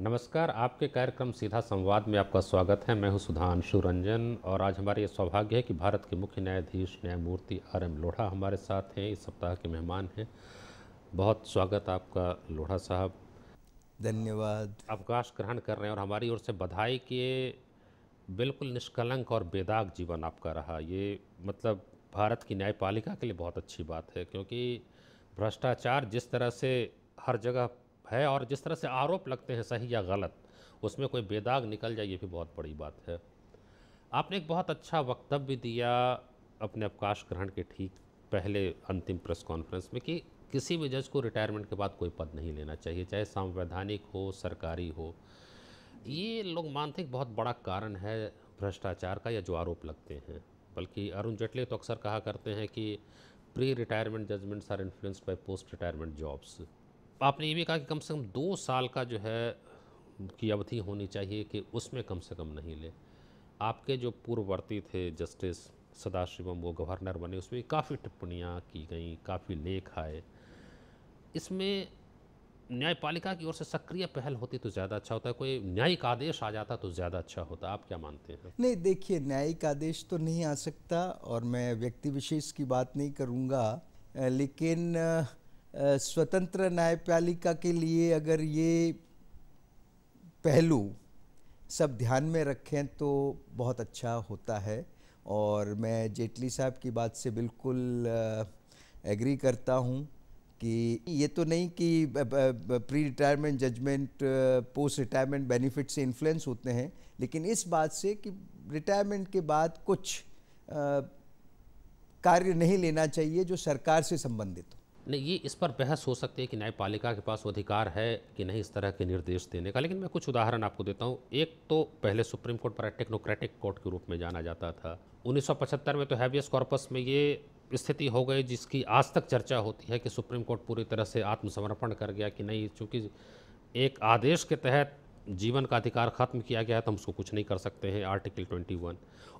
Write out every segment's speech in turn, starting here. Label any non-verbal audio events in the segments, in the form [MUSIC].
नमस्कार आपके कार्यक्रम सीधा संवाद में आपका स्वागत है मैं हूं सुधांशु रंजन और आज हमारे ये सौभाग्य है कि भारत के मुख्य न्यायाधीश न्यायमूर्ति आर एम लोढ़ा हमारे साथ हैं इस सप्ताह के मेहमान हैं बहुत स्वागत आपका लोढ़ा साहब धन्यवाद अवकाश ग्रहण कर रहे हैं और हमारी ओर से बधाई के बिल्कुल निष्कलंक और बेदाग जीवन आपका रहा ये मतलब भारत की न्यायपालिका के लिए बहुत अच्छी बात है क्योंकि भ्रष्टाचार जिस तरह से हर जगह है और जिस तरह से आरोप लगते हैं सही या गलत उसमें कोई बेदाग निकल जाए ये भी बहुत बड़ी बात है आपने एक बहुत अच्छा वक्तव्य दिया अपने अवकाश ग्रहण के ठीक पहले अंतिम प्रेस कॉन्फ्रेंस में कि किसी भी जज को रिटायरमेंट के बाद कोई पद नहीं लेना चाहिए चाहे संवैधानिक हो सरकारी हो ये लोग मानते हैं बहुत बड़ा कारण है भ्रष्टाचार का या जो आरोप लगते हैं बल्कि अरुण जेटली तो अक्सर कहा करते हैं कि pre retirement judgments are influenced by post retirement jobs आपने ये भी कहा कि कम से कम दो साल का जो है की अवधि होनी चाहिए कि उसमें कम से कम नहीं ले आपके जो पूर्ववर्ती थे जस्टिस सदाशिवम वो गवर्नर बने उसमें काफ़ी टिप्पणियाँ की गई काफ़ी लेख आए इसमें न्यायपालिका की ओर से सक्रिय पहल होती तो ज़्यादा अच्छा होता है कोई न्यायिक आदेश आ जाता तो ज़्यादा अच्छा होता आप क्या मानते हैं नहीं देखिए न्यायिक आदेश तो नहीं आ सकता और मैं व्यक्ति विशेष की बात नहीं करूँगा लेकिन स्वतंत्र न्यायपालिका के लिए अगर ये पहलू सब ध्यान में रखें तो बहुत अच्छा होता है और मैं जेटली साहब की बात से बिल्कुल एग्री करता हूँ कि ये तो नहीं कि pre retirement judgment post retirement benefit से इन्फ्लुएंस होते हैं लेकिन इस बात से कि रिटायरमेंट के बाद कुछ कार्य नहीं लेना चाहिए जो सरकार से संबंधित हो नहीं ये इस पर बहस हो सकती है कि न्यायपालिका के पास अधिकार है कि नहीं इस तरह के निर्देश देने का लेकिन मैं कुछ उदाहरण आपको देता हूँ एक तो पहले सुप्रीम कोर्ट पर टेक्नोक्रेटिक कोर्ट के रूप में जाना जाता था 1975 में तो हैवियस कॉर्पस में ये स्थिति हो गई जिसकी आज तक चर्चा होती है कि सुप्रीम कोर्ट पूरी तरह से आत्मसमर्पण कर गया कि नहीं चूँकि एक आदेश के तहत जीवन का अधिकार ख़त्म किया गया है तो हम उसको कुछ नहीं कर सकते हैं आर्टिकल 21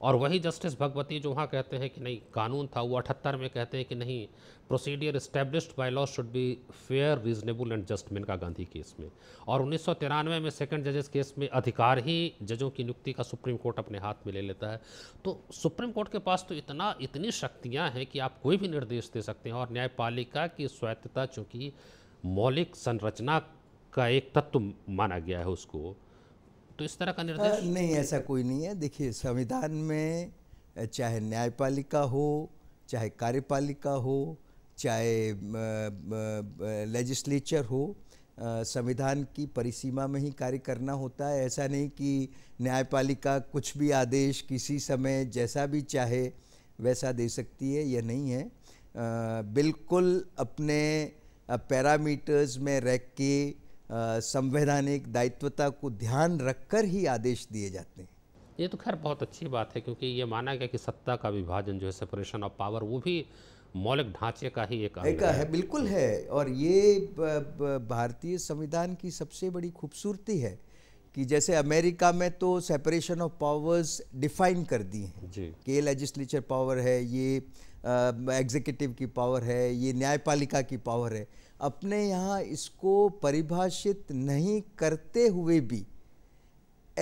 और वही जस्टिस भगवती जो वहाँ कहते हैं कि नहीं कानून था वो अठहत्तर में कहते हैं कि नहीं procedure established by law should be fair reasonable and just का गांधी केस में और उन्नीस में सेकेंड जजेस केस में अधिकार ही जजों की नियुक्ति का सुप्रीम कोर्ट अपने हाथ में ले लेता है तो सुप्रीम कोर्ट के पास तो इतना इतनी शक्तियाँ हैं कि आप कोई भी निर्देश दे सकते हैं और न्यायपालिका की स्वायत्तता चूँकि मौलिक संरचना का एक तत्व माना गया है उसको तो इस तरह का निर्देश नहीं ऐसा कोई नहीं है देखिए संविधान में चाहे न्यायपालिका हो चाहे कार्यपालिका हो चाहे लेजिस्लेचर हो संविधान की परिसीमा में ही कार्य करना होता है ऐसा नहीं कि न्यायपालिका कुछ भी आदेश किसी समय जैसा भी चाहे वैसा दे सकती है यह नहीं है आ, बिल्कुल अपने पैरामीटर्स में रख के संवैधानिक दायित्वता को ध्यान रखकर ही आदेश दिए जाते हैं ये तो खैर बहुत अच्छी बात है क्योंकि ये माना गया कि सत्ता का विभाजन जो है सेपरेशन ऑफ पावर वो भी मौलिक ढांचे का ही एक है।, है बिल्कुल है और ये भारतीय संविधान की सबसे बड़ी खूबसूरती है कि जैसे अमेरिका में तो सेपरेशन ऑफ पावर्स डिफाइन कर दी हैं कि ये लेजिस्लेचर पावर है ये एग्जीक्यूटिव की पावर है ये न्यायपालिका की पावर है अपने यहाँ इसको परिभाषित नहीं करते हुए भी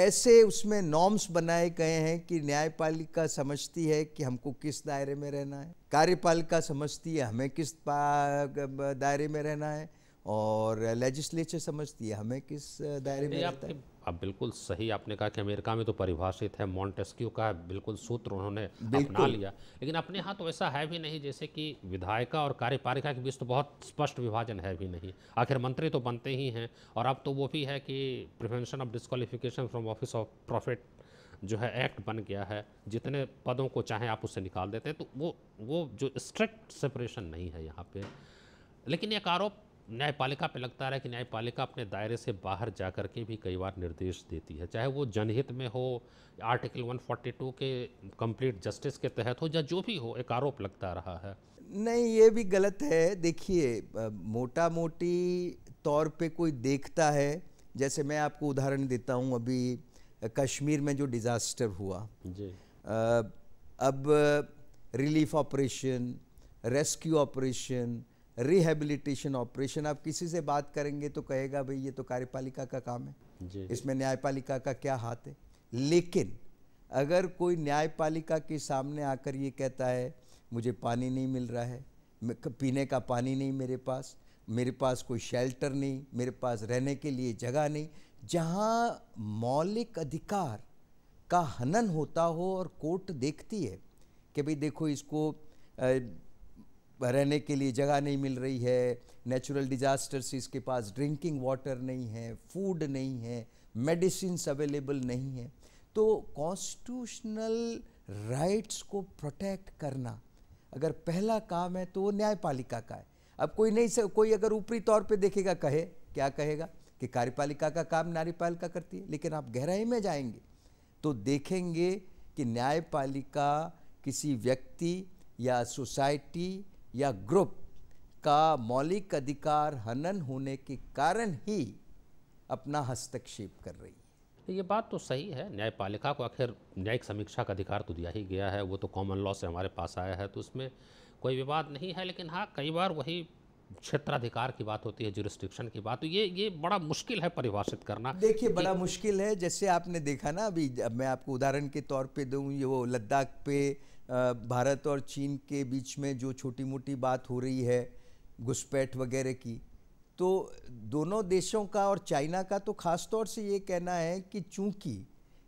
ऐसे उसमें नॉर्म्स बनाए गए हैं कि न्यायपालिका समझती है कि हमको किस दायरे में रहना है कार्यपालिका समझती है हमें किस दायरे में रहना है और लेजिस्लेचर समझती है हमें किस दायरे में रहता है अब बिल्कुल सही आपने कहा कि अमेरिका में तो परिभाषित है मॉन्टेस्क्यू का बिल्कुल सूत्र उन्होंने अपना लिया लेकिन अपने यहाँ तो ऐसा है भी नहीं जैसे कि विधायिका और कार्यपालिका के बीच तो बहुत स्पष्ट विभाजन है भी नहीं आखिर मंत्री तो बनते ही हैं और अब तो वो भी है कि prevention of disqualification from office of profit जो है एक्ट बन गया है जितने पदों को चाहे आप उससे निकाल देते हैं तो वो वो जो स्ट्रिक्ट सेपरेशन नहीं है यहाँ पे लेकिन एक आरोप न्यायपालिका पे लगता रहा है कि न्यायपालिका अपने दायरे से बाहर जा कर के भी कई बार निर्देश देती है चाहे वो जनहित में हो आर्टिकल 142 के कंप्लीट जस्टिस के तहत हो या जो भी हो एक आरोप लगता रहा है नहीं ये भी गलत है देखिए मोटा मोटी तौर पे कोई देखता है जैसे मैं आपको उदाहरण देता हूँ अभी कश्मीर में जो डिज़ास्टर हुआ जी अब relief operation rescue operation rehabilitation operation आप किसी से बात करेंगे तो कहेगा भाई ये तो कार्यपालिका का काम है इसमें न्यायपालिका का क्या हाथ है लेकिन अगर कोई न्यायपालिका के सामने आकर ये कहता है मुझे पानी नहीं मिल रहा है पीने का पानी नहीं मेरे पास मेरे पास कोई शेल्टर नहीं मेरे पास रहने के लिए जगह नहीं जहाँ मौलिक अधिकार का हनन होता हो और कोर्ट देखती है कि भाई देखो इसको रहने के लिए जगह नहीं मिल रही है नेचुरल डिजास्टर्स इसके पास ड्रिंकिंग वाटर नहीं है फूड नहीं है मेडिसिन अवेलेबल नहीं है तो कॉन्स्टिट्यूशनल राइट्स को प्रोटेक्ट करना अगर पहला काम है तो वो न्यायपालिका का है अब कोई नहीं कोई अगर ऊपरी तौर पे देखेगा कहे क्या कहेगा कि कार्यपालिका का काम न्यायपालिका करती है लेकिन आप गहराई में जाएंगे तो देखेंगे कि न्यायपालिका किसी व्यक्ति या सोसाइटी या ग्रुप का मौलिक अधिकार हनन होने के कारण ही अपना हस्तक्षेप कर रही है तो ये बात तो सही है न्यायपालिका को आखिर न्यायिक समीक्षा का अधिकार तो दिया ही गया है वो तो कॉमन लॉ से हमारे पास आया है तो उसमें कोई विवाद नहीं है लेकिन हाँ कई बार वही क्षेत्राधिकार की बात होती है जुरिस्टिक्शन की बात तो ये ये बड़ा मुश्किल है परिभाषित करना देखिए बड़ा मुश्किल है जैसे आपने देखा ना अभी मैं आपको उदाहरण के तौर पे दूँ ये वो लद्दाख पे भारत और चीन के बीच में जो छोटी मोटी बात हो रही है घुसपैठ वगैरह की तो दोनों देशों का और चाइना का तो ख़ास तौर से ये कहना है कि चूंकि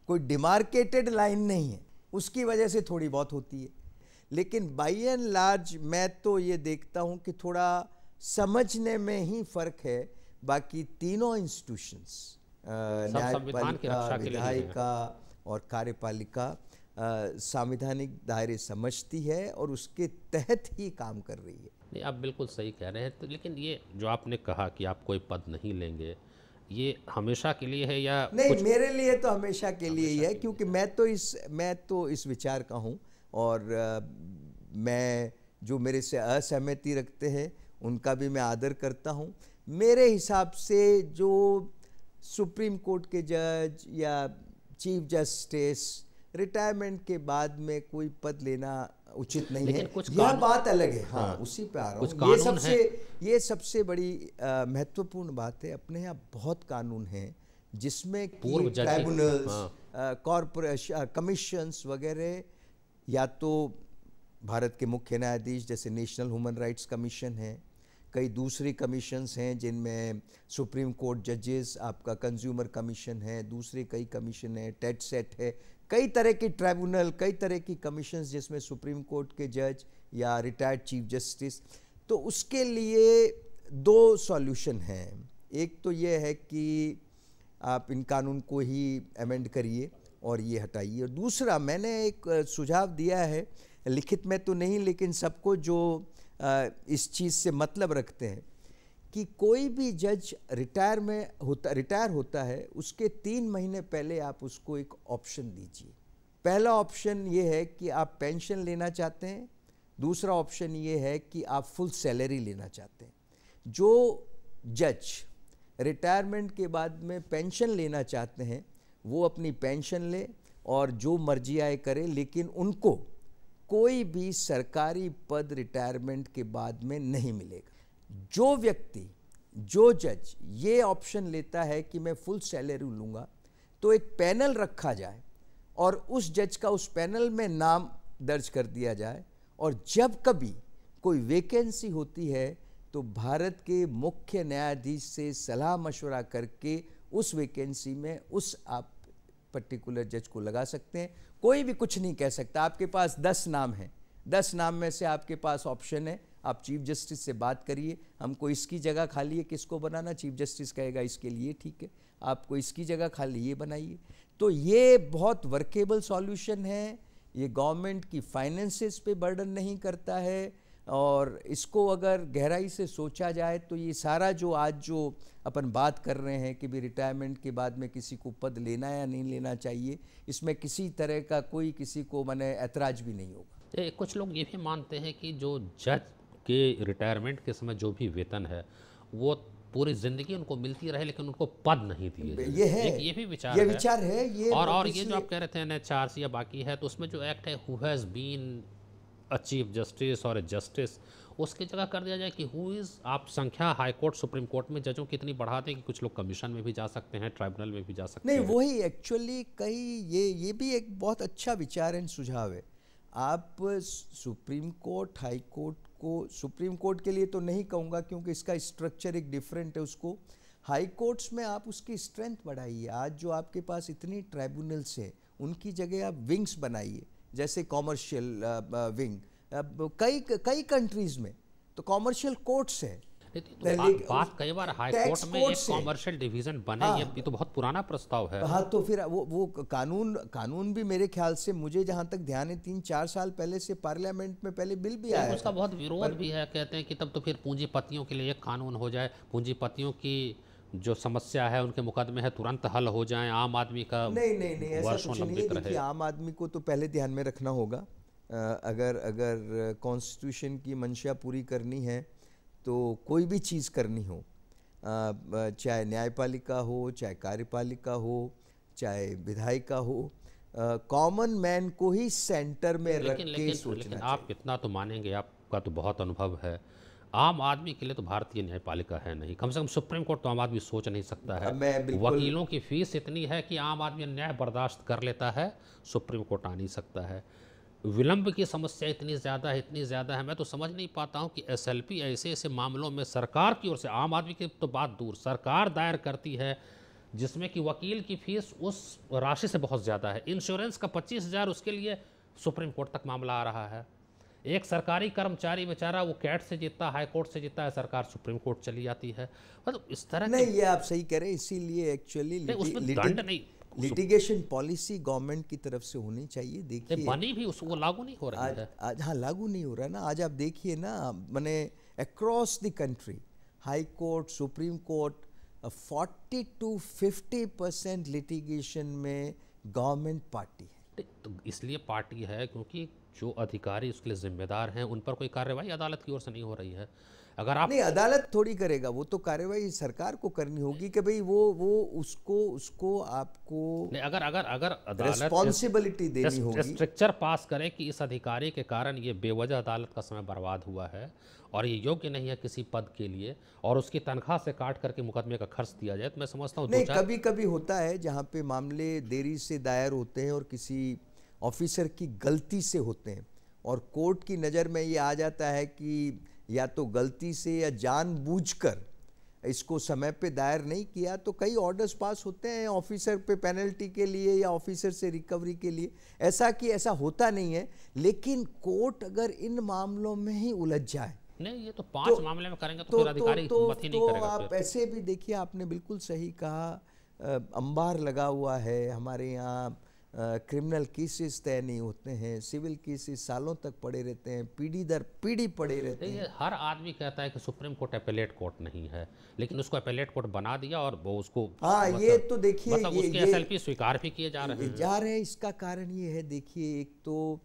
कोई डिमार्केटेड लाइन नहीं है उसकी वजह से थोड़ी बहुत होती है लेकिन बाई एंड लार्ज मैं तो ये देखता हूँ कि थोड़ा समझने में ही फर्क है बाकी तीनों इंस्टीट्यूशंस न्यायपालिका विधायिका और कार्यपालिका संवैधानिक दायरे समझती है और उसके तहत ही काम कर रही है नहीं आप बिल्कुल सही कह रहे हैं तो लेकिन ये जो आपने कहा कि आप कोई पद नहीं लेंगे ये हमेशा के लिए है या नहीं कुछ... मेरे लिए तो हमेशा के हमेशा लिए ही है क्योंकि मैं तो इस मैं तो इस विचार का हूँ और आ, मैं जो मेरे से असहमति रखते हैं उनका भी मैं आदर करता हूँ मेरे हिसाब से जो सुप्रीम कोर्ट के जज या चीफ जस्टिस रिटायरमेंट के बाद में कोई पद लेना उचित नहीं है कुछ यह बात अलग है हाँ, हाँ उसी पे आ रहा हूँ ये सबसे ये सबसे बड़ी महत्वपूर्ण बात है अपने यहाँ बहुत कानून हैं जिसमें ट्राइब्यूनल्स हाँ। कॉरपोरेश कमीशंस वगैरह या तो भारत के मुख्य न्यायाधीश जैसे नेशनल ह्यूमन राइट्स कमीशन है कई दूसरी कमीशन्स हैं जिनमें सुप्रीम कोर्ट जजेस आपका कंज्यूमर कमीशन है दूसरे कई कमीशन है टेट सेट है कई तरह की ट्राइब्यूनल कई तरह की कमीशन जिसमें सुप्रीम कोर्ट के जज या रिटायर्ड चीफ जस्टिस तो उसके लिए दो सॉल्यूशन हैं एक तो ये है कि आप इन कानून को ही अमेंड करिए और ये हटाइए और दूसरा मैंने एक सुझाव दिया है लिखित में तो नहीं लेकिन सबको जो इस चीज़ से मतलब रखते हैं कि कोई भी जज रिटायर में होता रिटायर होता है उसके तीन महीने पहले आप उसको एक ऑप्शन दीजिए पहला ऑप्शन ये है कि आप पेंशन लेना चाहते हैं दूसरा ऑप्शन ये है कि आप फुल सैलरी लेना चाहते हैं जो जज रिटायरमेंट के बाद में पेंशन लेना चाहते हैं वो अपनी पेंशन ले और जो मर्जी आए करे लेकिन उनको कोई भी सरकारी पद रिटायरमेंट के बाद में नहीं मिलेगा जो व्यक्ति जो जज ये ऑप्शन लेता है कि मैं फुल सैलरी लूँगा तो एक पैनल रखा जाए और उस जज का उस पैनल में नाम दर्ज कर दिया जाए और जब कभी कोई वैकेंसी होती है तो भारत के मुख्य न्यायाधीश से सलाह मशवरा करके उस वैकेंसी में उस आप पर्टिकुलर जज को लगा सकते हैं कोई भी कुछ नहीं कह सकता आपके पास दस नाम हैं दस नाम में से आपके पास ऑप्शन है आप चीफ जस्टिस से बात करिए हमको इसकी जगह खाली है किसको बनाना चीफ जस्टिस कहेगा इसके लिए ठीक है आपको इसकी जगह खाली ये बनाइए तो ये बहुत वर्केबल सॉल्यूशन है ये गवर्नमेंट की फाइनेंसेस पे बर्डन नहीं करता है और इसको अगर गहराई से सोचा जाए तो ये सारा जो आज जो अपन बात कर रहे हैं कि भी रिटायरमेंट के बाद में किसी को पद लेना या नहीं लेना चाहिए इसमें किसी तरह का कोई किसी को मैंने ऐतराज भी नहीं होगा कुछ लोग ये भी मानते हैं कि जो जज के रिटायरमेंट के समय जो भी वेतन है वो पूरी जिंदगी उनको मिलती रहे लेकिन उनको पद नहीं दिए ये है ये भी विचार ये विचार है, है ये और मतलब और ये जो आप कह रहे थे एन या बाकी है तो उसमें जो एक्ट है who has been chief justice और जस्टिस उसके जगह कर दिया जाए कि हु इज़ आप संख्या हाई कोर्ट सुप्रीम कोर्ट में जजों की इतनी बढ़ा दें कि कुछ लोग कमीशन में भी जा सकते हैं ट्राइब्यूनल में भी जा सकते नहीं, हैं नहीं वही एक्चुअली कई ये ये भी एक बहुत अच्छा विचार एंड सुझाव है आप सुप्रीम कोर्ट हाई कोर्ट को सुप्रीम कोर्ट के लिए तो नहीं कहूँगा क्योंकि इसका स्ट्रक्चर एक डिफरेंट है उसको हाई कोर्ट्स में आप उसकी स्ट्रेंथ बढ़ाइए आज जो आपके पास इतनी ट्राइब्यूनल्स हैं उनकी जगह आप विंग्स बनाइए जैसे कॉमर्शियल विंग uh, uh, कई कई कंट्रीज में तो कॉमर्शियल कोर्ट्स है तो बात, बात कई बार हाई कोर्ट में एक कॉमर्शियल डिवीजन बने हाँ, ये तो बहुत पुराना प्रस्ताव है हाँ तो फिर वो वो कानून कानून भी मेरे ख्याल से मुझे जहाँ तक ध्यान है तीन चार साल पहले से पार्लियामेंट में पहले बिल भी आया उसका बहुत विरोध भी है कहते हैं कि तब तो फिर पूंजीपतियों के लिए एक कानून हो जाए पूंजीपतियों की जो समस्या है उनके मुकदमे है तुरंत हल हो जाए आम आदमी का नहीं नहीं नहीं ऐसा कुछ नहीं कि आम आदमी को तो पहले ध्यान में रखना होगा अगर अगर कॉन्स्टिट्यूशन की मंशा पूरी करनी है तो कोई भी चीज़ करनी हो चाहे न्यायपालिका हो चाहे कार्यपालिका हो चाहे विधायिका हो कॉमन मैन को ही सेंटर में रख के सोचना आप कितना तो मानेंगे आपका तो बहुत अनुभव है आम आदमी के लिए तो भारतीय न्यायपालिका है नहीं कम से कम सुप्रीम कोर्ट तो आम आदमी सोच नहीं सकता है वकीलों की फीस इतनी है कि आम आदमी न्याय बर्दाश्त कर लेता है सुप्रीम कोर्ट आ नहीं सकता है विलंब की समस्या इतनी ज़्यादा है इतनी ज़्यादा है मैं तो समझ नहीं पाता हूँ कि एस ऐसे ऐसे मामलों में सरकार की ओर से आम आदमी की तो बात दूर सरकार दायर करती है जिसमें कि वकील की फ़ीस उस राशि से बहुत ज़्यादा है इंश्योरेंस का पच्चीस हज़ार उसके लिए सुप्रीम कोर्ट तक मामला आ रहा है एक सरकारी कर्मचारी बेचारा वो कैट से जीतता हाई कोर्ट से जीतता है सरकार सुप्रीम कोर्ट चली जाती है मतलब इस तरह नहीं ये आप सही कह रहे हैं इसीलिए एक्चुअली दंड नहीं लिटिगेशन पॉलिसी गवर्नमेंट की तरफ से होनी चाहिए देखिए बनी भी उसको लागू नहीं हो रहा है आज हाँ लागू नहीं हो रहा ना आज आप देखिए ना मैंने across the country High Court Supreme Court forty to fifty percent litigation में गवर्नमेंट पार्टी है तो इसलिए पार्टी है क्योंकि जो अधिकारी उसके लिए ज़िम्मेदार हैं उन पर कोई कार्रवाई अदालत की ओर से नहीं हो रही है अगर आप नहीं अदालत थोड़ी करेगा वो तो कार्यवाही सरकार को करनी होगी कि भाई वो वो उसको उसको आपको नहीं अगर अगर अगर रिस्पॉन्सिबिलिटी देनी होगी स्ट्रक्चर पास करें कि इस अधिकारी के कारण ये बेवजह अदालत का समय बर्बाद हुआ है और ये योग्य नहीं है किसी पद के लिए और उसकी तनख्वाह से काट करके मुकदमे का खर्च दिया जाए तो मैं समझता हूँ नहीं कभी कभी होता है जहाँ पे मामले देरी से दायर होते हैं और किसी ऑफिसर की गलती से होते हैं और कोर्ट की नज़र में ये आ जाता है कि या तो गलती से या जानबूझकर इसको समय पे दायर नहीं किया तो कई ऑर्डर्स पास होते हैं ऑफिसर पे पेनल्टी के लिए या ऑफिसर से रिकवरी के लिए ऐसा कि ऐसा होता नहीं है लेकिन कोर्ट अगर इन मामलों में ही उलझ जाए नहीं ये तो पांच तो, मामले में करेंगे तो, तो अधिकारी तो, तो, नहीं तो आप ऐसे भी देखिए आपने बिल्कुल सही कहा अंबार लगा हुआ है हमारे यहाँ क्रिमिनल केसेस तय नहीं होते हैं सिविल केसेस सालों तक पड़े रहते हैं पीढ़ी दर पीढ़ी पड़े रहते हैं हर आदमी कहता है कि सुप्रीम कोर्ट अपेलेट कोर्ट नहीं है लेकिन उसको अपेलेट कोर्ट बना दिया और वो उसको हाँ मतलब, ये तो देखिए मतलब ये, उसके एसएलपी स्वीकार भी किए जा रहे हैं जा रहे हैं इसका कारण ये है देखिए एक तो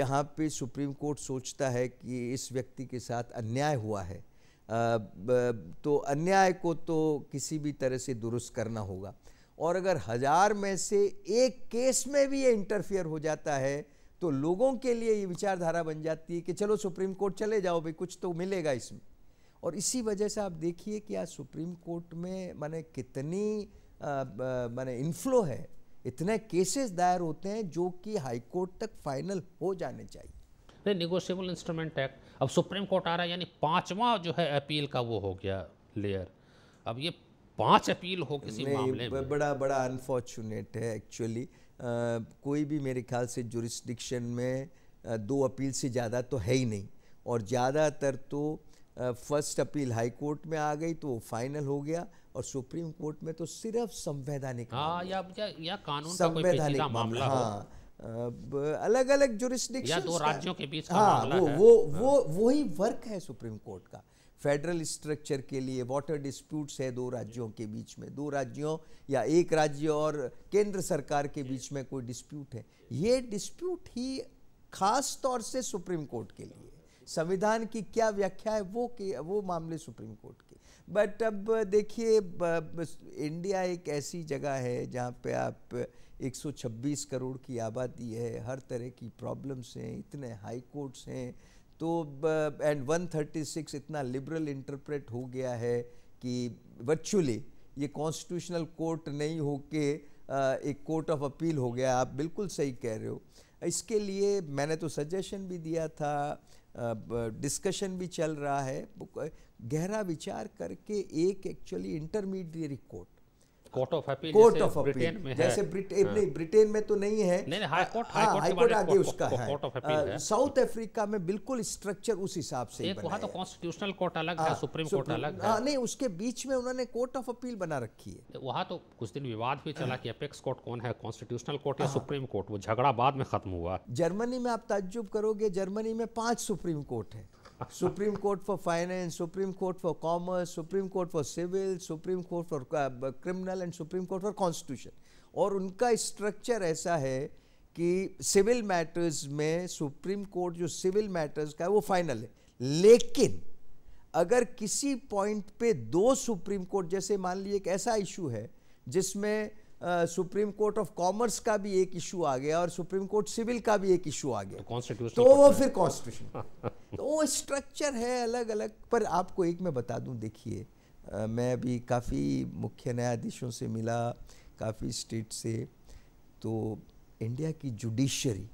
जहाँ पे सुप्रीम कोर्ट सोचता है कि इस व्यक्ति के साथ अन्याय हुआ है तो अन्याय को तो किसी भी तरह से दुरुस्त करना होगा और अगर हजार में से एक केस में भी ये इंटरफियर हो जाता है तो लोगों के लिए ये विचारधारा बन जाती है कि चलो सुप्रीम कोर्ट चले जाओ भाई कुछ तो मिलेगा इसमें और इसी वजह से आप देखिए कि आज सुप्रीम कोर्ट में माने कितनी माने इन्फ्लो है इतने केसेस दायर होते हैं जो कि हाई कोर्ट तक फाइनल हो जाने चाहिए नहीं निगोशियबल इंस्ट्रूमेंट एक्ट अब सुप्रीम कोर्ट आ रहा है यानी पांचवा जो है अपील का वो हो गया लेयर अब ये पांच अपील हो किसी मामले में बड़ा बड़ा अनफॉर्चुनेट है एक्चुअली कोई भी मेरे ख्याल से जुरिस्डिक्शन में आ, दो अपील से ज़्यादा तो है ही नहीं और ज़्यादातर तो फर्स्ट अपील हाई कोर्ट में आ गई तो वो फाइनल हो गया और सुप्रीम कोर्ट में तो सिर्फ संवैधानिक हाँ, या, या, कानून संवैधानिक हाँ। का मामला हाँ अलग अलग जुरिस्डिक्शन दो राज्यों के बीच हाँ, हाँ वो वो वो वही वर्क है सुप्रीम कोर्ट का फेडरल स्ट्रक्चर के लिए वाटर डिस्प्यूट्स है दो राज्यों के बीच में दो राज्यों या एक राज्य और केंद्र सरकार के बीच में कोई डिस्प्यूट है ये डिस्प्यूट ही खास तौर से सुप्रीम कोर्ट के लिए संविधान की क्या व्याख्या है वो के वो मामले सुप्रीम कोर्ट के बट अब देखिए इंडिया एक ऐसी जगह है जहाँ पे आप 126 करोड़ की आबादी है हर तरह की प्रॉब्लम्स हैं इतने हाई कोर्ट्स हैं तो एंड 136 इतना लिबरल इंटरप्रेट हो गया है कि वर्चुअली ये कॉन्स्टिट्यूशनल कोर्ट नहीं हो के एक कोर्ट ऑफ अपील हो गया आप बिल्कुल सही कह रहे हो इसके लिए मैंने तो सजेशन भी दिया था डिस्कशन भी चल रहा है गहरा विचार करके एक actually intermediate court court of appeal court of appeal जैसे ब्रिटेन ब्रिटेन हाँ। में तो नहीं है नहीं, कोर्ट, हाई कोर्ट आगे उसका है साउथ हाँ, अफ्रीका में बिल्कुल स्ट्रक्चर उस हिसाब से वहाँ तो कॉन्स्टिट्यूशनल कोर्ट अलग है सुप्रीम हाँ, कोर्ट अलग है नहीं उसके बीच में उन्होंने कोर्ट ऑफ अपील बना रखी है वहाँ तो कुछ दिन विवाद भी चला कि अपेक्स कोर्ट कौन है कॉन्स्टिट्यूशनल कोर्ट या सुप्रीम कोर्ट वो झगड़ा बाद में खत्म हुआ जर्मनी में आप ताज्जुब करोगे जर्मनी में पांच सुप्रीम कोर्ट है Supreme Court for Finance, Supreme Court for Commerce, Supreme Court for Civil, Supreme Court for Criminal and Supreme Court for Constitution. और उनका स्ट्रक्चर ऐसा है कि सिविल मैटर्स में सुप्रीम कोर्ट जो सिविल मैटर्स का है वो फाइनल है लेकिन अगर किसी पॉइंट पे दो सुप्रीम कोर्ट जैसे मान लीजिए एक ऐसा इशू है जिसमें सुप्रीम कोर्ट ऑफ कॉमर्स का भी एक इशू आ गया और सुप्रीम कोर्ट सिविल का भी एक इशू आ गया तो, तो वो फिर कॉन्स्टिट्यूशन [LAUGHS] तो वो स्ट्रक्चर है अलग अलग पर आपको एक मैं बता दूं देखिए मैं अभी काफ़ी मुख्य न्यायाधीशों से मिला काफ़ी स्टेट से तो इंडिया की जुडिशरी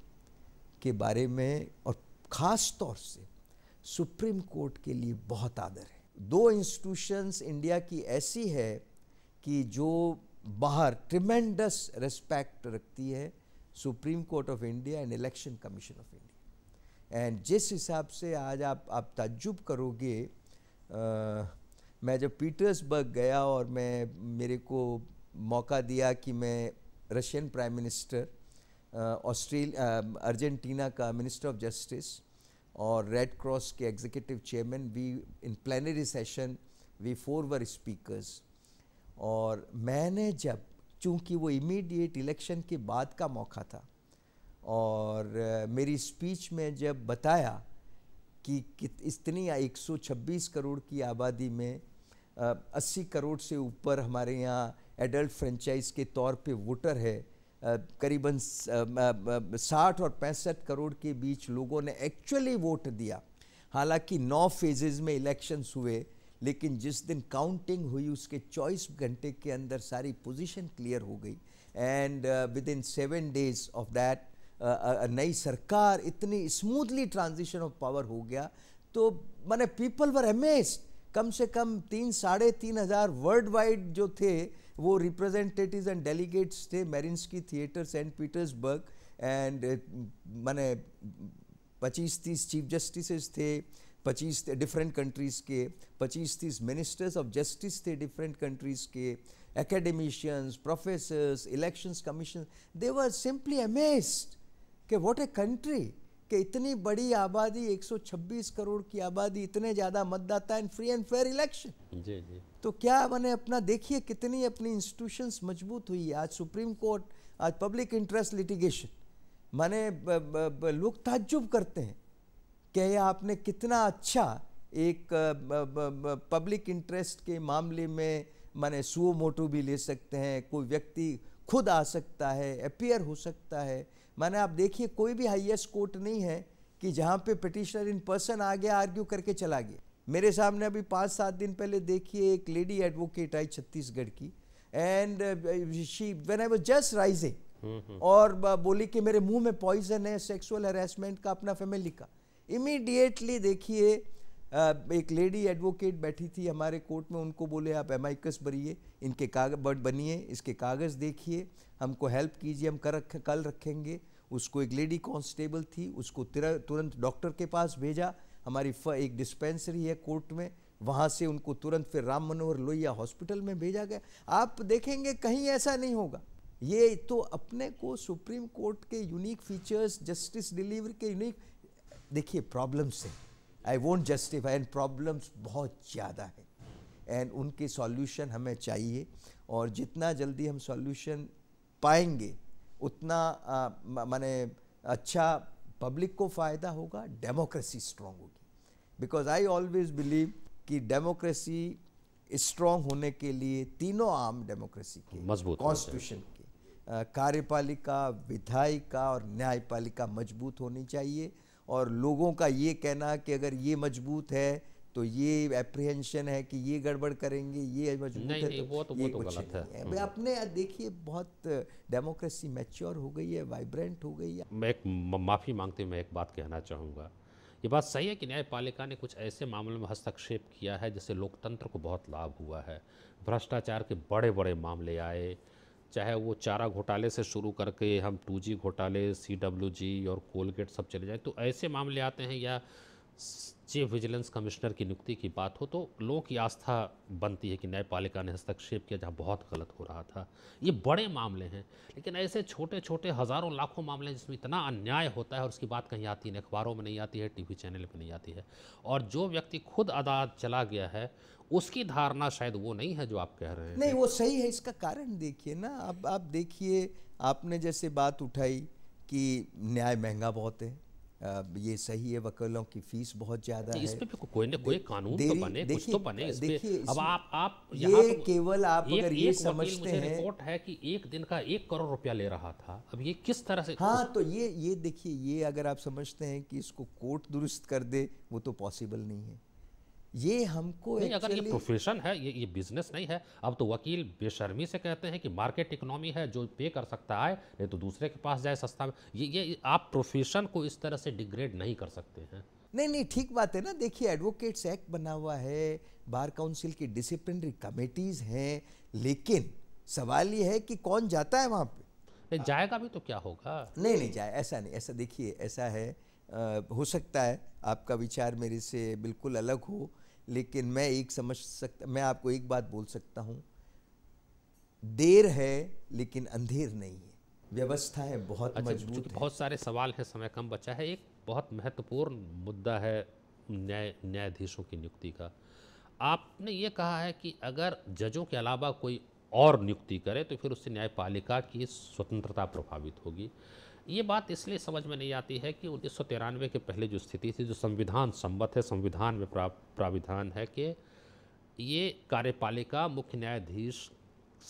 के बारे में और ख़ास तौर से सुप्रीम कोर्ट के लिए बहुत आदर है दो इंस्टीट्यूशंस इंडिया की ऐसी है कि जो बाहर ट्रिमेंडस रिस्पेक्ट रखती है Supreme Court of India and Election Commission of India and जिस हिसाब से आज आप आप तजुब करोगे आ, मैं जब पीटर्सबर्ग गया और मैं मेरे को मौका दिया कि मैं Russian prime minister Austral Argentina का मिनिस्टर ऑफ जस्टिस और रेड क्रॉस के executive chairman we in plenary session we four were speakers और मैंने जब चूँकि वो इमीडिएट इलेक्शन के बाद का मौका था और मेरी स्पीच में जब बताया कि इतनी 126 करोड़ की आबादी में 80 करोड़ से ऊपर हमारे यहाँ एडल्ट फ्रेंचाइज के तौर पे वोटर है करीबन साठ और पैंसठ करोड़ के बीच लोगों ने एक्चुअली वोट दिया हालांकि नौ फेजेस में इलेक्शंस हुए लेकिन जिस दिन काउंटिंग हुई उसके चौबीस घंटे के अंदर सारी पोजीशन क्लियर हो गई and within seven days of that नई सरकार इतनी स्मूथली ट्रांजिशन ऑफ पावर हो गया तो मैंने पीपल वर अमेज कम से कम तीन साढ़े तीन हज़ार वर्ल्ड वाइड जो थे वो रिप्रेजेंटेटिव एंड डेलीगेट्स थे Mariinsky theatre Saint Petersburg and मैंने पच्चीस तीस चीफ जस्टिसेस थे पच्चीस डिफरेंट कंट्रीज़ के पच्चीस तीस मिनिस्टर्स ऑफ जस्टिस थे डिफरेंट कंट्रीज़ के academicians professors elections commission they were simply amazed के वॉट ए कंट्री कि इतनी बड़ी आबादी 126 करोड़ की आबादी इतने ज़्यादा मतदाता and free and fair election जी जी तो क्या मैंने अपना देखिए कितनी अपनी इंस्टीट्यूशंस मजबूत हुई है आज सुप्रीम कोर्ट आज पब्लिक इंटरेस्ट लिटिगेशन मैंने लोग ताज्जुब करते हैं कि आपने कितना अच्छा एक पब्लिक इंटरेस्ट के मामले में माने सुओ मोटो भी ले सकते हैं कोई व्यक्ति खुद आ सकता है अपियर हो सकता है माने आप देखिए कोई भी हाईएस्ट कोर्ट नहीं है कि जहाँ पे पिटिशनर इन पर्सन आ गया आर्ग्यू करके चला गया मेरे सामने अभी पाँच सात दिन पहले देखिए एक लेडी एडवोकेट आई छत्तीसगढ़ की and she when I was just rising और बोली कि मेरे मुंह में पॉइजन है सेक्सुअल हेरासमेंट का अपना फैमिली का इमीडिएटली देखिए एक लेडी एडवोकेट बैठी थी हमारे कोर्ट में उनको बोले आप एम कस भरिए इनके कागज बनिए इसके कागज़ देखिए हमको हेल्प कीजिए हम कर रख कल रखेंगे उसको एक लेडी कांस्टेबल थी उसको तुरंत डॉक्टर के पास भेजा हमारी एक डिस्पेंसरी है कोर्ट में वहाँ से उनको तुरंत फिर राम मनोहर लोहिया हॉस्पिटल में भेजा गया आप देखेंगे कहीं ऐसा नहीं होगा ये तो अपने को सुप्रीम कोर्ट के यूनिक फीचर्स जस्टिस डिलीवरी के यूनिक देखिए प्रॉब्लम्स हैं I won't justify and problems बहुत ज़्यादा है एंड उनके सॉल्यूशन हमें चाहिए और जितना जल्दी हम सॉल्यूशन पाएंगे उतना माने अच्छा पब्लिक को फ़ायदा होगा डेमोक्रेसी स्ट्रांग होगी बिकॉज आई ऑलवेज बिलीव कि डेमोक्रेसी स्ट्रांग होने के लिए तीनों आम डेमोक्रेसी के मजबूत कॉन्स्टिट्यूशन के कार्यपालिका विधायिका और न्यायपालिका मजबूत होनी चाहिए और लोगों का ये कहना कि अगर ये मजबूत है तो ये अप्रिहेंशन है कि ये गड़बड़ करेंगे ये मजबूत है तो वो तो, ये वो तो गलत है, है। देखिए बहुत डेमोक्रेसी मैच्योर हो गई है वाइब्रेंट हो गई है मैं एक माफ़ी मांगते हुए मैं एक बात कहना चाहूँगा ये बात सही है कि न्यायपालिका ने कुछ ऐसे मामलों में हस्तक्षेप किया है जिससे लोकतंत्र को बहुत लाभ हुआ है भ्रष्टाचार के बड़े बड़े मामले आए चाहे वो चारा घोटाले से शुरू करके हम टू घोटाले सी और कोलगेट सब चले जाएँ तो ऐसे मामले आते हैं या चीफ विजिलेंस कमिश्नर की नियुक्ति की बात हो तो लोगों की आस्था बनती है कि न्यायपालिका ने हस्तक्षेप किया जहाँ बहुत गलत हो रहा था ये बड़े मामले हैं लेकिन ऐसे छोटे छोटे हज़ारों लाखों मामले जिसमें इतना अन्याय होता है और उसकी बात कहीं आती नहीं अखबारों में नहीं आती है टीवी चैनल पर नहीं आती है और जो व्यक्ति खुद अदालत चला गया है उसकी धारणा शायद वो नहीं है जो आप कह रहे हैं नहीं वो सही है इसका कारण देखिए ना अब आप देखिए आपने जैसे बात उठाई कि न्याय महंगा बहुत है ये सही है वकीलों की फीस बहुत ज्यादा है इस पे भी कोई ना कोई कानून तो बने कुछ तो बने इस पे अब आप आप ये तो केवल आप एक, अगर ये समझते हैं रिपोर्ट है कि एक दिन का एक करोड़ रुपया ले रहा था अब ये किस तरह से हाँ तो ये ये देखिए ये अगर आप समझते हैं कि इसको कोर्ट दुरुस्त कर दे वो तो पॉसिबल नहीं है ये हमको नहीं अगर ये प्रोफेशन है ये ये बिजनेस नहीं है अब तो वकील बेशर्मी से कहते हैं कि मार्केट इकोनॉमी है जो पे कर सकता है नहीं तो दूसरे के पास जाए सस्ता में ये ये आप प्रोफेशन को इस तरह से डिग्रेड नहीं कर सकते हैं नहीं नहीं ठीक बात है ना देखिए एडवोकेट्स एक्ट बना हुआ है बार काउंसिल की डिसिप्लिनरी कमेटीज हैं लेकिन सवाल ये है कि कौन जाता है वहाँ पे नहीं जाएगा भी तो क्या होगा नहीं नहीं जाए ऐसा नहीं ऐसा देखिए ऐसा है आ, हो सकता है आपका विचार मेरे से बिल्कुल अलग हो लेकिन मैं एक समझ सकता मैं आपको एक बात बोल सकता हूँ देर है लेकिन अंधेर नहीं है व्यवस्था है बहुत अच्छा, तो मजबूत बहुत सारे सवाल हैं समय कम बचा है एक बहुत महत्वपूर्ण मुद्दा है न्याय न्यायाधीशों की नियुक्ति का आपने ये कहा है कि अगर जजों के अलावा कोई और नियुक्ति करे तो फिर उससे न्यायपालिका की स्वतंत्रता प्रभावित होगी ये बात इसलिए समझ में नहीं आती है कि उन्नीस के पहले जो स्थिति थी जो संविधान सम्मत है संविधान में प्राविधान है कि ये कार्यपालिका मुख्य न्यायाधीश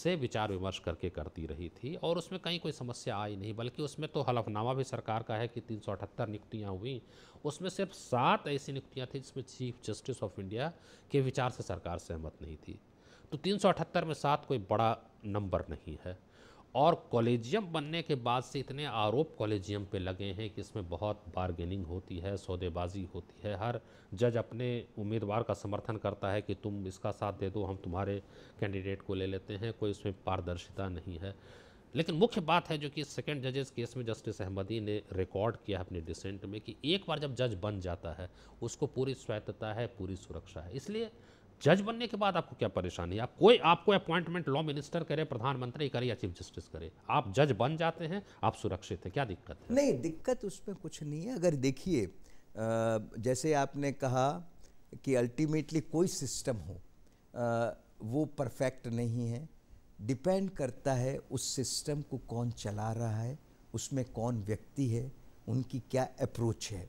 से विचार विमर्श करके करती रही थी और उसमें कहीं कोई समस्या आई नहीं बल्कि उसमें तो हलफनामा भी सरकार का है कि तीन सौ अठहत्तर नियुक्तियाँ हुई उसमें सिर्फ सात ऐसी नियुक्तियाँ थी जिसमें चीफ जस्टिस ऑफ इंडिया के विचार से सरकार सहमत नहीं थी तो तीन में सात कोई बड़ा नंबर नहीं है और कॉलेजियम बनने के बाद से इतने आरोप कॉलेजियम पे लगे हैं कि इसमें बहुत बारगेनिंग होती है सौदेबाजी होती है हर जज अपने उम्मीदवार का समर्थन करता है कि तुम इसका साथ दे दो हम तुम्हारे कैंडिडेट को ले लेते हैं कोई इसमें पारदर्शिता नहीं है लेकिन मुख्य बात है जो कि सेकेंड जजेस केस में जस्टिस अहमदी ने रिकॉर्ड किया अपने डिसेंट में कि एक बार जब जज बन जाता है उसको पूरी स्वायत्तता है पूरी सुरक्षा है इसलिए जज बनने के बाद आपको क्या परेशानी है आप कोई आपको अपॉइंटमेंट लॉ मिनिस्टर करे प्रधानमंत्री करे या चीफ जस्टिस करे आप जज बन जाते हैं आप सुरक्षित हैं क्या दिक्कत है नहीं दिक्कत उसमें कुछ नहीं है अगर देखिए जैसे आपने कहा कि अल्टीमेटली कोई सिस्टम हो आ, वो परफेक्ट नहीं है डिपेंड करता है उस सिस्टम को कौन चला रहा है उसमें कौन व्यक्ति है उनकी क्या अप्रोच है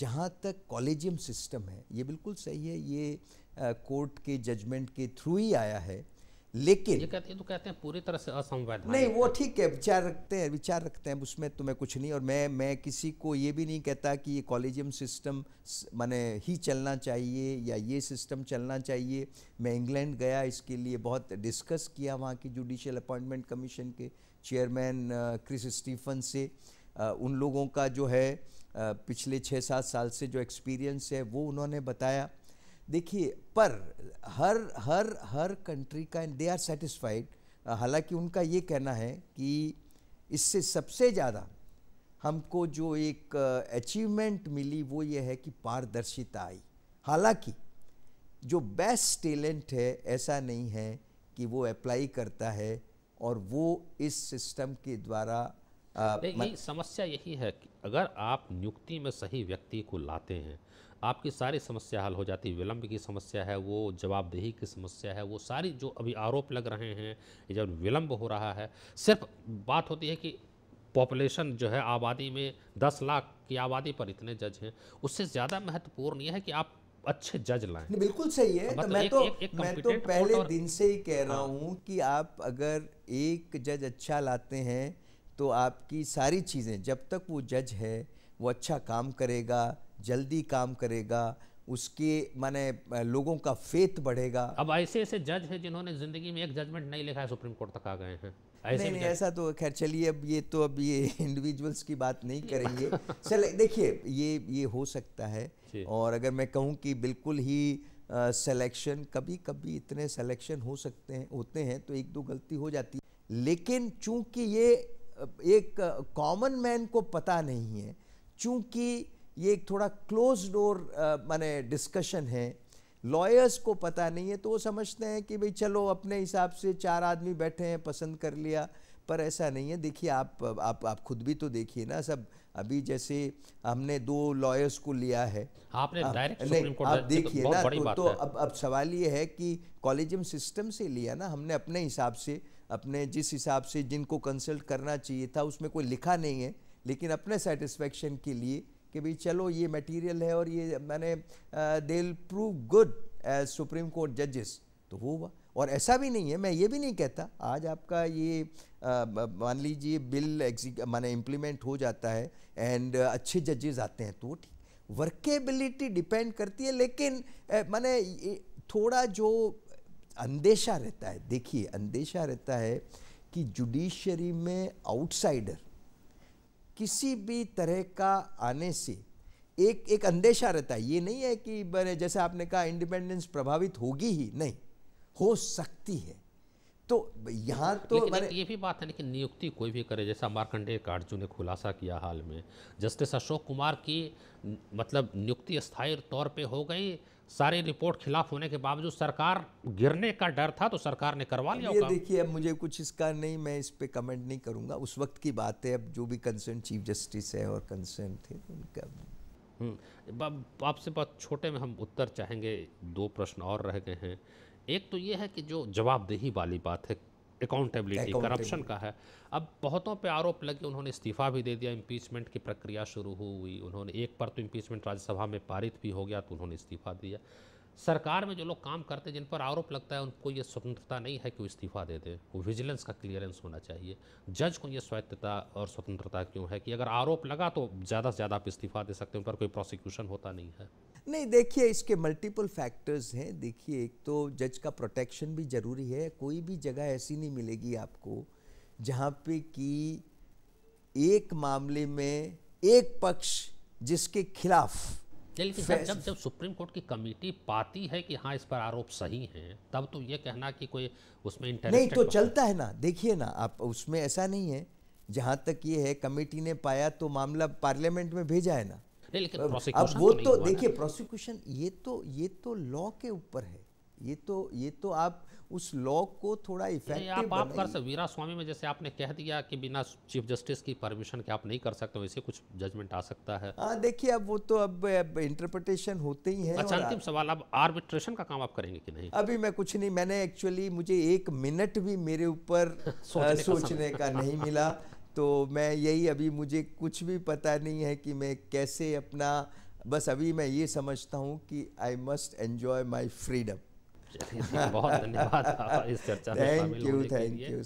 जहाँ तक कॉलेजियम सिस्टम है ये बिल्कुल सही है ये कोर्ट के जजमेंट के थ्रू ही आया है लेकिन ये कहते हैं तो कहते हैं पूरी तरह से असंवैधानिक नहीं वो ठीक है विचार रखते हैं विचार रखते हैं उसमें तुम्हें कुछ नहीं और मैं मैं किसी को ये भी नहीं कहता कि ये कॉलेजियम सिस्टम माने ही चलना चाहिए या ये सिस्टम चलना चाहिए मैं इंग्लैंड गया इसके लिए बहुत डिस्कस किया वहाँ की जुडिशल अपॉइंटमेंट कमीशन के चेयरमैन क्रिस स्टीफन से उन लोगों का जो है पिछले छः सात साल से जो एक्सपीरियंस है वो उन्होंने बताया देखिए पर हर हर हर कंट्री का दे आर सेटिस्फाइड हालांकि उनका ये कहना है कि इससे सबसे ज़्यादा हमको जो एक अचीवमेंट मिली वो ये है कि पारदर्शिता आई हालांकि जो बेस्ट टैलेंट है ऐसा नहीं है कि वो अप्लाई करता है और वो इस सिस्टम के द्वारा आ, समस्या यही है कि अगर आप नियुक्ति में सही व्यक्ति को लाते हैं आपकी सारी समस्या हल हो जाती है विलम्ब की समस्या है वो जवाबदेही की समस्या है वो सारी जो अभी आरोप लग रहे हैं जब विलम्ब हो रहा है सिर्फ बात होती है कि पॉपुलेशन जो है आबादी में दस लाख की आबादी पर इतने जज हैं उससे ज़्यादा महत्वपूर्ण यह है कि आप अच्छे जज लाएं बिल्कुल सही है तो मैं एक, तो एक, एक मैं तो पहले और... दिन से ही कह रहा हाँ। हूँ कि आप अगर एक जज अच्छा लाते हैं तो आपकी सारी चीज़ें जब तक वो जज है वो अच्छा काम करेगा जल्दी काम करेगा उसके माने लोगों का फेथ बढ़ेगा अब ऐसे ऐसे जज हैं जिन्होंने ज़िंदगी में एक जजमेंट नहीं लिखा है सुप्रीम कोर्ट तक आ गए हैं ऐसे नहीं, नहीं ऐसा तो खैर चलिए अब ये तो अब ये इंडिविजुअल्स [LAUGHS] की बात नहीं [LAUGHS] करेंगे चल देखिए ये ये हो सकता है और अगर मैं कहूँ कि बिल्कुल ही सिलेक्शन कभी कभी इतने सिलेक्शन हो सकते हैं होते हैं तो एक दो गलती हो जाती है लेकिन चूंकि ये एक कॉमन मैन को पता नहीं है चूंकि ये एक थोड़ा क्लोज डोर माने डिस्कशन है लॉयर्स को पता नहीं है तो वो समझते हैं कि भाई चलो अपने हिसाब से चार आदमी बैठे हैं पसंद कर लिया पर ऐसा नहीं है देखिए आप आप आप खुद भी तो देखिए ना सब अभी जैसे हमने दो लॉयर्स को लिया है हाँ, आपने डायरेक्ट आप तो देखिए ना तो, तो अब अब सवाल ये है कि कॉलेजियम सिस्टम से लिया ना हमने अपने हिसाब से अपने जिस हिसाब से जिनको कंसल्ट करना चाहिए था उसमें कोई लिखा नहीं है लेकिन अपने सेटिस्फेक्शन के लिए कि भाई चलो ये मटेरियल है और ये मैंने they prove good as Supreme Court जजेस तो वो हुआ और ऐसा भी नहीं है मैं ये भी नहीं कहता आज आपका ये मान लीजिए बिल एग्जी माने इम्प्लीमेंट हो जाता है एंड अच्छे जजेस आते हैं तो ठीक वर्केबिलिटी डिपेंड करती है लेकिन माने थोड़ा जो अंदेशा रहता है देखिए अंदेशा रहता है कि जुडिशरी में आउटसाइडर किसी भी तरह का आने से एक एक अंदेशा रहता है ये नहीं है कि बने जैसे आपने कहा इंडिपेंडेंस प्रभावित होगी ही नहीं हो सकती है तो यहाँ तो ये भी बात है लेकिन नियुक्ति कोई भी करे जैसा मार्कंडेय कार्जू ने खुलासा किया हाल में जस्टिस अशोक कुमार की मतलब नियुक्ति स्थायी तौर पे हो गई सारी रिपोर्ट खिलाफ होने के बावजूद सरकार गिरने का डर था तो सरकार ने करवा लिया ये देखिए अब मुझे कुछ इसका नहीं मैं इस पर कमेंट नहीं करूँगा उस वक्त की बात है अब जो भी कंसर्न चीफ जस्टिस है और कंसर्न थे उनका हम्म, आपसे बहुत छोटे में हम उत्तर चाहेंगे दो प्रश्न और रह गए हैं एक तो ये है कि जो जवाबदेही वाली बात है अकाउंटेबिलिटी करप्शन का है अब बहुतों पे आरोप लगे उन्होंने इस्तीफा भी दे दिया इम्पीचमेंट की प्रक्रिया शुरू हुई उन्होंने एक पर तो इम्पीचमेंट राज्यसभा में पारित भी हो गया तो उन्होंने इस्तीफा दिया सरकार में जो लोग काम करते हैं जिन पर आरोप लगता है उनको ये स्वतंत्रता नहीं है कि वो इस्तीफा दे दें वो विजिलेंस का क्लियरेंस होना चाहिए जज को ये स्वायत्तता और स्वतंत्रता क्यों है कि अगर आरोप लगा तो ज़्यादा से ज़्यादा आप इस्तीफा दे सकते हैं उन पर कोई प्रोसिक्यूशन होता नहीं है नहीं देखिए इसके मल्टीपल फैक्टर्स हैं देखिए एक तो जज का प्रोटेक्शन भी ज़रूरी है कोई भी जगह ऐसी नहीं मिलेगी आपको जहाँ पे कि एक मामले में एक पक्ष जिसके खिलाफ लेकिन जब जब जब सुप्रीम कोर्ट की कमेटी पाती है कि हाँ इस पर आरोप सही हैं तब तो ये कहना कि कोई उसमें नहीं तो, तो चलता है ना देखिए ना आप उसमें ऐसा नहीं है जहाँ तक ये है कमेटी ने पाया तो मामला पार्लियामेंट में भेजा है ना लेकिन अब तो वो तो, तो देखिए प्रोसिक्यूशन ये तो ये तो लॉ के ऊपर है ये तो ये तो आप उस लॉ को थोड़ा इफेक्टिव आप आप कर सकते वीरा स्वामी में जैसे आपने कह दिया कि बिना चीफ जस्टिस की परमिशन के आप नहीं कर सकते वैसे कुछ जजमेंट आ सकता है हाँ, देखिए अब वो तो अब, अब इंटरप्रिटेशन होते ही है अच्छा अंतिम सवाल अब आर्बिट्रेशन का काम आप करेंगे कि नहीं अभी मैं कुछ नहीं मैंने एक्चुअली मुझे एक मिनट भी मेरे ऊपर [LAUGHS] सोचने का नहीं मिला तो मैं यही अभी मुझे कुछ भी पता नहीं है कि मैं कैसे अपना बस अभी मैं ये समझता हूँ कि I must enjoy my freedom बहुत धन्यवाद इस चर्चा में शामिल होने के लिए